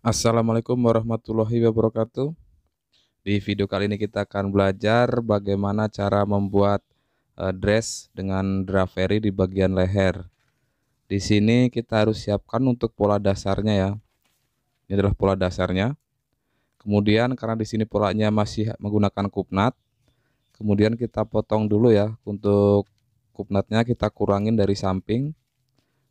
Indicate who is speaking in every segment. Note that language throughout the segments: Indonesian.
Speaker 1: Assalamualaikum warahmatullahi wabarakatuh. Di video kali ini kita akan belajar bagaimana cara membuat eh, dress dengan draperi di bagian leher. Di sini kita harus siapkan untuk pola dasarnya ya. Ini adalah pola dasarnya. Kemudian karena di sini polanya masih menggunakan kupnat, kemudian kita potong dulu ya untuk kupnatnya kita kurangin dari samping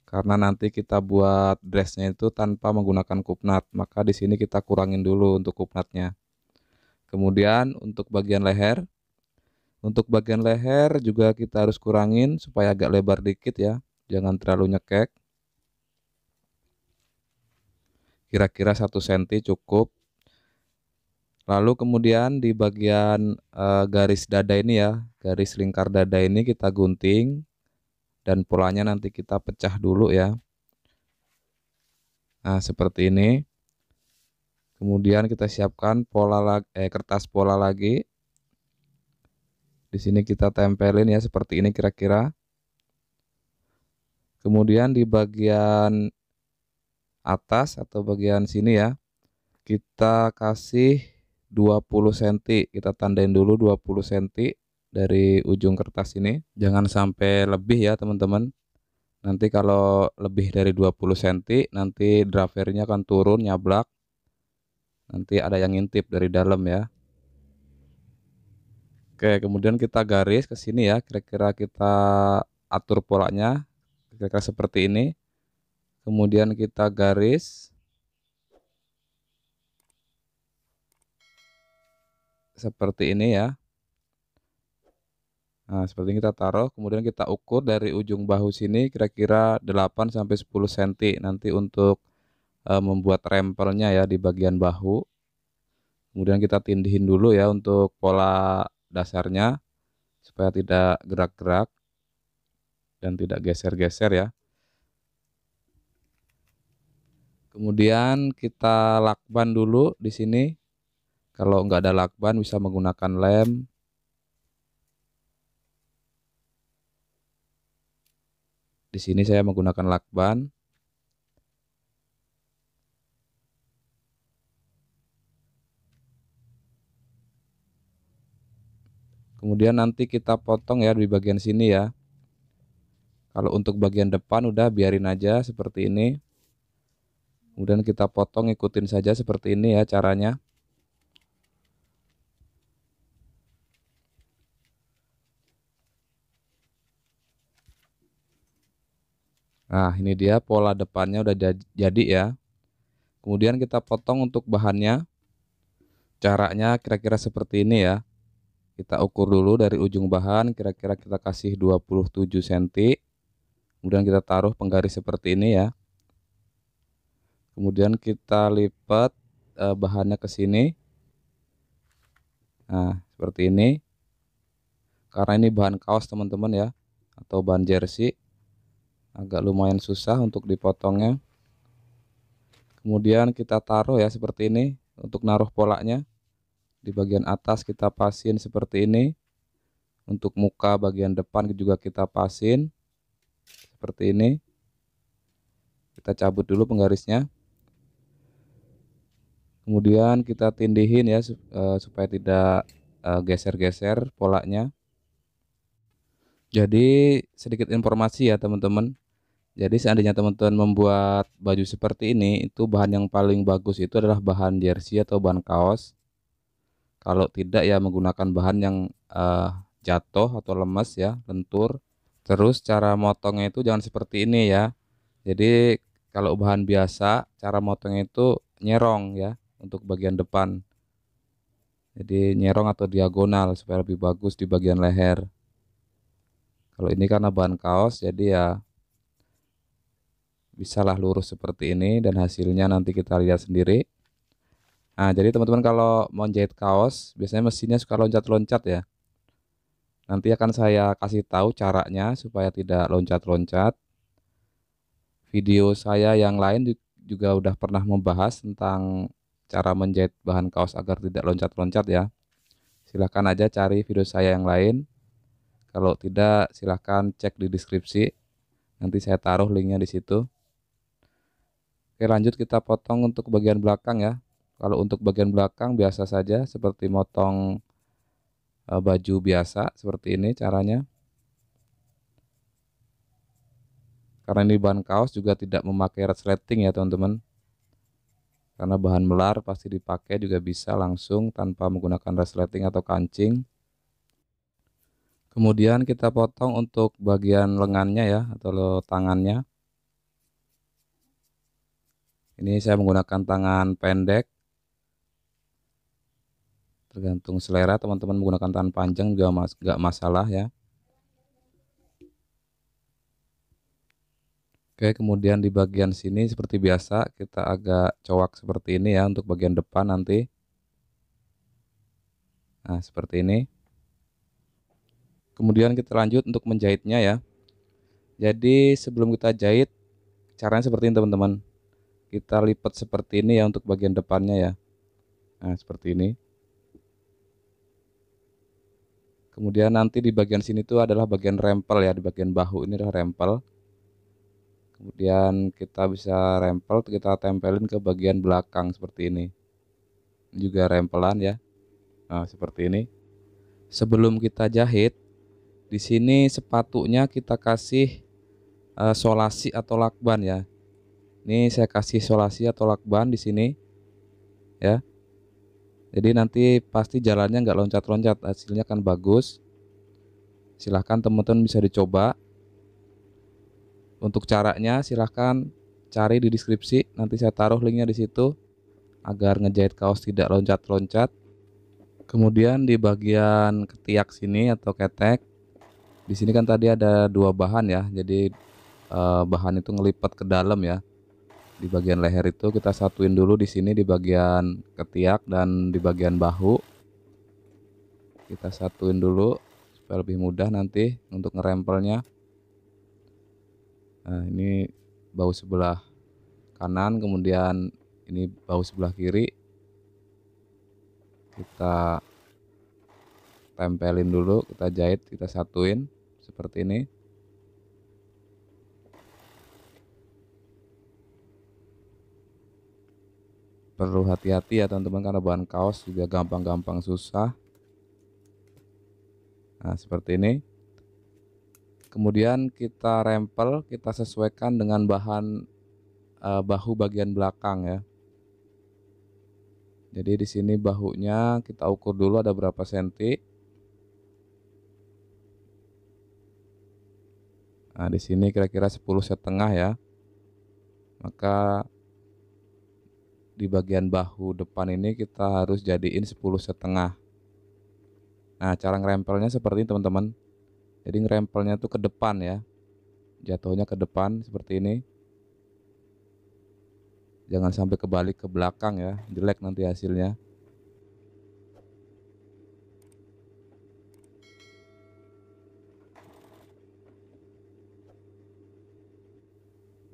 Speaker 1: karena nanti kita buat dressnya itu tanpa menggunakan kupnat maka di sini kita kurangin dulu untuk kupnatnya kemudian untuk bagian leher untuk bagian leher juga kita harus kurangin supaya agak lebar dikit ya jangan terlalu nyekek kira-kira 1 cm cukup lalu kemudian di bagian e, garis dada ini ya garis lingkar dada ini kita gunting dan polanya nanti kita pecah dulu ya nah seperti ini kemudian kita siapkan pola eh, kertas pola lagi di sini kita tempelin ya seperti ini kira-kira kemudian di bagian atas atau bagian sini ya kita kasih 20 cm kita tandain dulu 20 cm dari ujung kertas ini. Jangan sampai lebih ya teman-teman. Nanti kalau lebih dari 20 cm nanti drivernya akan turun nyablak. Nanti ada yang ngintip dari dalam ya. Oke, kemudian kita garis ke sini ya. Kira-kira kita atur polanya kira-kira seperti ini. Kemudian kita garis seperti ini ya. Nah, seperti ini kita taruh, kemudian kita ukur dari ujung bahu sini kira-kira 8 sampai 10 cm nanti untuk e, membuat rempelnya ya di bagian bahu. Kemudian kita tindihin dulu ya untuk pola dasarnya supaya tidak gerak-gerak dan tidak geser-geser ya. Kemudian kita lakban dulu di sini. Kalau nggak ada lakban bisa menggunakan lem Di sini saya menggunakan lakban. Kemudian nanti kita potong ya di bagian sini ya. Kalau untuk bagian depan udah biarin aja seperti ini. Kemudian kita potong ikutin saja seperti ini ya caranya. Nah, ini dia pola depannya udah jadi ya. Kemudian kita potong untuk bahannya. Caranya kira-kira seperti ini ya. Kita ukur dulu dari ujung bahan, kira-kira kita kasih 27 cm. Kemudian kita taruh penggaris seperti ini ya. Kemudian kita lipat eh, bahannya ke sini. Nah, seperti ini. Karena ini bahan kaos teman-teman ya, atau bahan jersey agak lumayan susah untuk dipotongnya kemudian kita taruh ya seperti ini untuk naruh polanya di bagian atas kita pasin seperti ini untuk muka bagian depan juga kita pasin seperti ini kita cabut dulu penggarisnya kemudian kita tindihin ya e, supaya tidak e, geser-geser polanya jadi sedikit informasi ya teman-teman jadi seandainya teman-teman membuat baju seperti ini, itu bahan yang paling bagus itu adalah bahan jersey atau bahan kaos. Kalau tidak ya menggunakan bahan yang uh, jatuh atau lemes ya, lentur. Terus cara motongnya itu jangan seperti ini ya. Jadi kalau bahan biasa, cara motongnya itu nyerong ya untuk bagian depan. Jadi nyerong atau diagonal supaya lebih bagus di bagian leher. Kalau ini karena bahan kaos jadi ya bisalah lurus seperti ini dan hasilnya nanti kita lihat sendiri nah jadi teman-teman kalau mau jahit kaos biasanya mesinnya suka loncat-loncat ya nanti akan saya kasih tahu caranya supaya tidak loncat-loncat video saya yang lain juga udah pernah membahas tentang cara menjahit bahan kaos agar tidak loncat-loncat ya silahkan aja cari video saya yang lain kalau tidak silahkan cek di deskripsi nanti saya taruh linknya di situ Oke lanjut kita potong untuk bagian belakang ya kalau untuk bagian belakang biasa saja seperti motong e, baju biasa seperti ini caranya karena ini bahan kaos juga tidak memakai resleting ya teman-teman karena bahan melar pasti dipakai juga bisa langsung tanpa menggunakan resleting atau kancing kemudian kita potong untuk bagian lengannya ya atau tangannya ini saya menggunakan tangan pendek tergantung selera teman-teman menggunakan tangan panjang juga mas nggak masalah ya Oke kemudian di bagian sini seperti biasa kita agak coak seperti ini ya untuk bagian depan nanti Nah seperti ini kemudian kita lanjut untuk menjahitnya ya jadi sebelum kita jahit caranya seperti ini teman-teman kita lipat seperti ini ya untuk bagian depannya ya nah seperti ini kemudian nanti di bagian sini tuh adalah bagian rempel ya di bagian bahu ini adalah rempel kemudian kita bisa rempel kita tempelin ke bagian belakang seperti ini juga rempelan ya nah seperti ini sebelum kita jahit di sini sepatunya kita kasih eh, solasi atau lakban ya ini saya kasih solasi atau lakban di sini. Ya. Jadi nanti pasti jalannya nggak loncat-loncat, hasilnya akan bagus. Silahkan teman-teman bisa dicoba. Untuk caranya silahkan cari di deskripsi, nanti saya taruh linknya di situ agar ngejahit kaos tidak loncat-loncat. Kemudian di bagian ketiak sini atau ketek, di sini kan tadi ada dua bahan ya, jadi eh, bahan itu ngelipat ke dalam ya di bagian leher itu kita satuin dulu di sini di bagian ketiak dan di bagian bahu kita satuin dulu supaya lebih mudah nanti untuk ngerempelnya nah ini bahu sebelah kanan kemudian ini bahu sebelah kiri kita tempelin dulu kita jahit kita satuin seperti ini perlu hati-hati ya teman-teman karena bahan kaos juga gampang-gampang susah nah seperti ini kemudian kita rempel kita sesuaikan dengan bahan uh, bahu bagian belakang ya jadi di sini bahunya kita ukur dulu ada berapa senti nah di sini kira-kira 10 setengah ya maka di bagian bahu depan ini kita harus jadiin 10 setengah nah cara ngerempelnya seperti ini teman-teman jadi ngerempelnya tuh ke depan ya jatuhnya ke depan seperti ini jangan sampai kebalik ke belakang ya jelek nanti hasilnya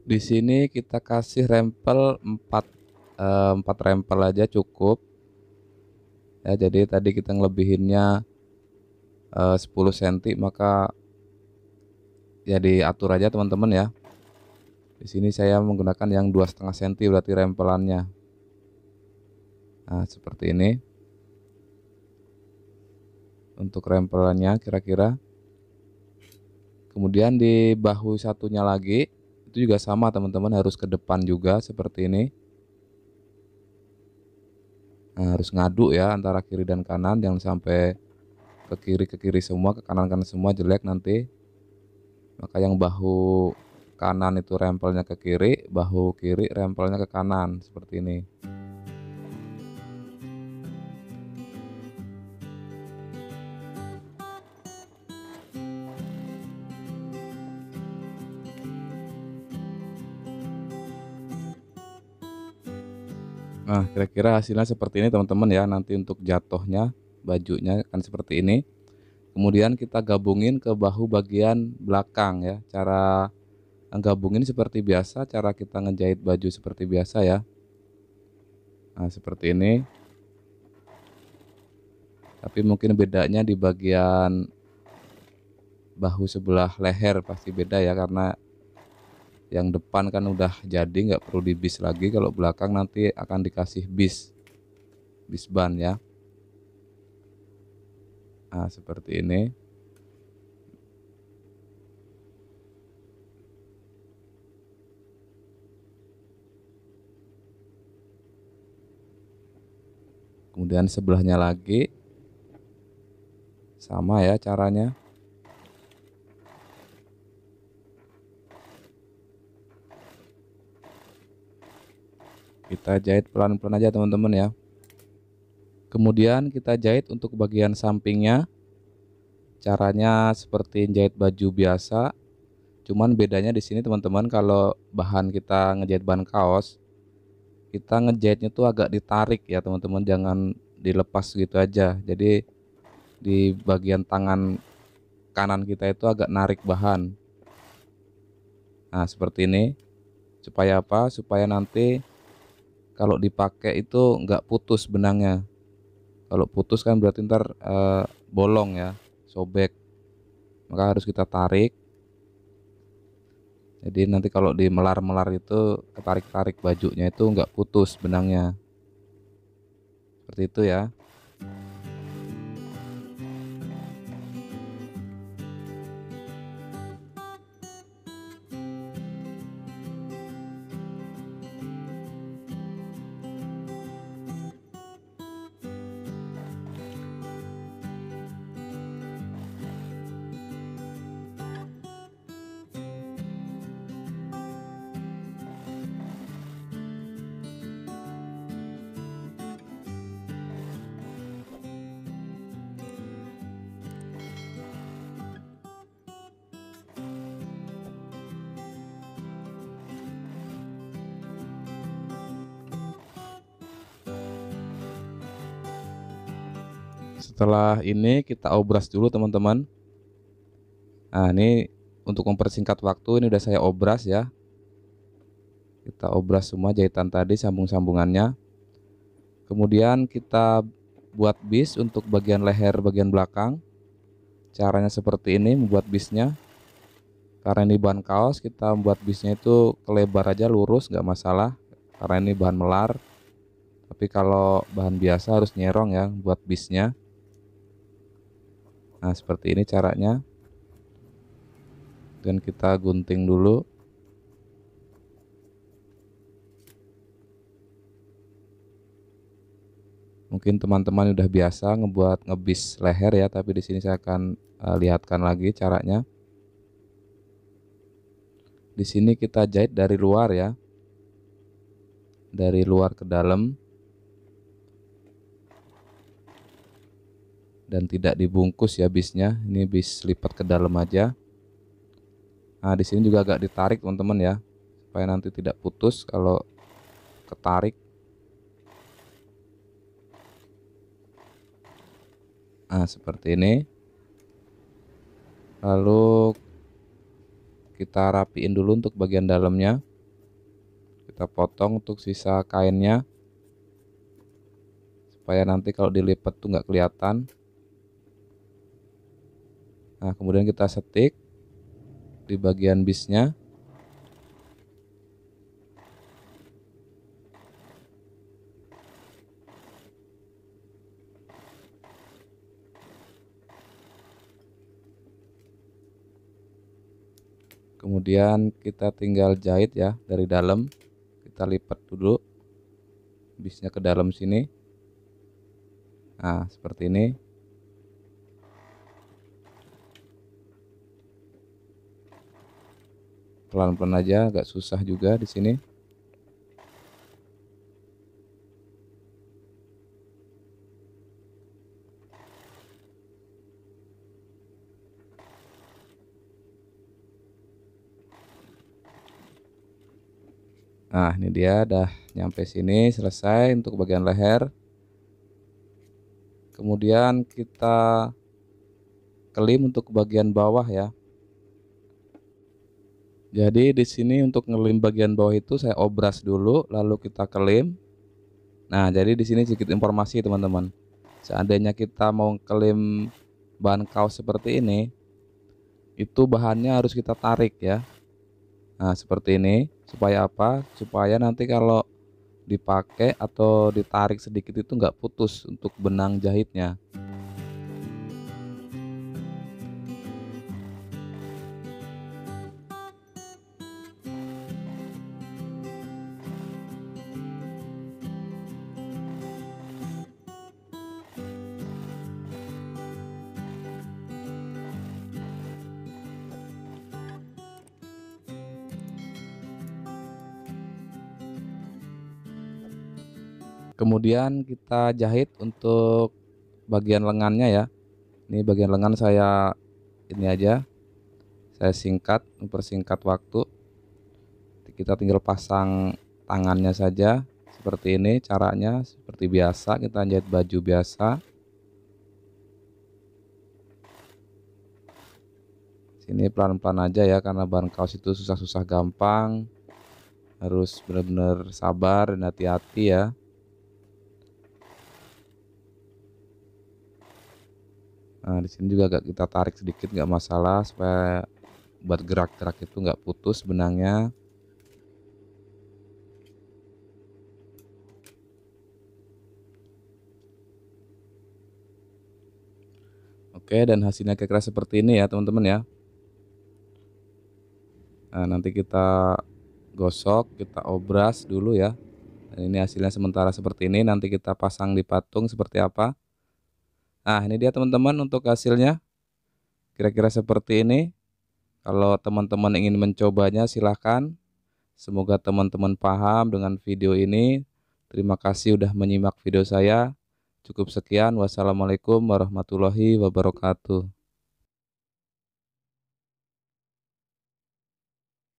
Speaker 1: di sini kita kasih rempel 4 Eh, empat rempel aja cukup ya jadi tadi kita ngelebihinnya 10 eh, cm maka jadi ya atur aja teman-teman ya di sini saya menggunakan yang dua setengah cm berarti rempelannya nah seperti ini untuk rempelannya kira-kira kemudian di bahu satunya lagi itu juga sama teman-teman harus ke depan juga seperti ini nah, harus ngadu ya antara kiri dan kanan jangan sampai ke kiri ke kiri semua ke kanan kanan semua jelek nanti maka yang bahu kanan itu rempelnya ke kiri bahu kiri rempelnya ke kanan seperti ini Nah, kira-kira hasilnya seperti ini teman-teman ya. Nanti untuk jatuhnya bajunya akan seperti ini. Kemudian kita gabungin ke bahu bagian belakang ya. Cara gabungin seperti biasa, cara kita ngejahit baju seperti biasa ya. Nah, seperti ini. Tapi mungkin bedanya di bagian bahu sebelah leher pasti beda ya karena yang depan kan udah jadi nggak perlu dibis lagi kalau belakang nanti akan dikasih bis bis ban ya nah seperti ini kemudian sebelahnya lagi sama ya caranya kita jahit pelan-pelan aja teman-teman ya kemudian kita jahit untuk bagian sampingnya caranya seperti jahit baju biasa cuman bedanya di sini teman-teman kalau bahan kita ngejahit bahan kaos kita ngejahitnya tuh agak ditarik ya teman-teman jangan dilepas gitu aja jadi di bagian tangan kanan kita itu agak narik bahan nah seperti ini supaya apa supaya nanti kalau dipakai itu nggak putus benangnya kalau putus kan berarti ntar uh, bolong ya sobek maka harus kita tarik jadi nanti kalau di melar-melar itu ketarik-tarik bajunya itu nggak putus benangnya seperti itu ya setelah ini kita obras dulu teman-teman nah ini untuk mempersingkat waktu ini udah saya obras ya kita obras semua jahitan tadi sambung-sambungannya kemudian kita buat bis untuk bagian leher bagian belakang caranya seperti ini membuat bisnya karena ini bahan kaos kita membuat bisnya itu kelebar aja lurus nggak masalah karena ini bahan melar tapi kalau bahan biasa harus nyerong ya buat bisnya Nah, seperti ini caranya. Dan kita gunting dulu. Mungkin teman-teman udah biasa ngebuat ngebis leher ya, tapi di sini saya akan uh, lihatkan lagi caranya. Di sini kita jahit dari luar ya. Dari luar ke dalam. dan tidak dibungkus ya bisnya. Ini bis lipat ke dalam aja. Nah, di sini juga agak ditarik, teman-teman ya. Supaya nanti tidak putus kalau ketarik. Nah, seperti ini. Lalu kita rapiin dulu untuk bagian dalamnya. Kita potong untuk sisa kainnya supaya nanti kalau dilipat tuh nggak kelihatan. Nah, kemudian kita setik di bagian bisnya. Kemudian kita tinggal jahit ya dari dalam. Kita lipat dulu bisnya ke dalam sini. Nah, seperti ini. pelan-pelan aja agak susah juga di sini Nah, ini dia dah nyampe sini selesai untuk bagian leher. Kemudian kita kelim untuk bagian bawah ya. Jadi di sini untuk ngelim bagian bawah itu saya obras dulu lalu kita klem Nah, jadi di sini sedikit informasi teman-teman. Seandainya kita mau klem bahan kaos seperti ini, itu bahannya harus kita tarik ya. Nah, seperti ini. Supaya apa? Supaya nanti kalau dipakai atau ditarik sedikit itu nggak putus untuk benang jahitnya. kemudian kita jahit untuk bagian lengannya ya ini bagian lengan saya ini aja saya singkat mempersingkat waktu kita tinggal pasang tangannya saja seperti ini caranya seperti biasa kita jahit baju biasa sini pelan-pelan aja ya karena bahan kaos itu susah-susah gampang harus benar-benar sabar dan hati-hati ya Nah, di sini juga agak kita tarik sedikit nggak masalah supaya buat gerak-gerak itu nggak putus benangnya. Oke, dan hasilnya kira-kira seperti ini ya, teman-teman ya. Nah, nanti kita gosok, kita obras dulu ya. Dan ini hasilnya sementara seperti ini, nanti kita pasang di patung seperti apa. Nah, ini dia teman-teman untuk hasilnya. Kira-kira seperti ini. Kalau teman-teman ingin mencobanya silahkan. Semoga teman-teman paham dengan video ini. Terima kasih sudah menyimak video saya. Cukup sekian. Wassalamualaikum warahmatullahi wabarakatuh.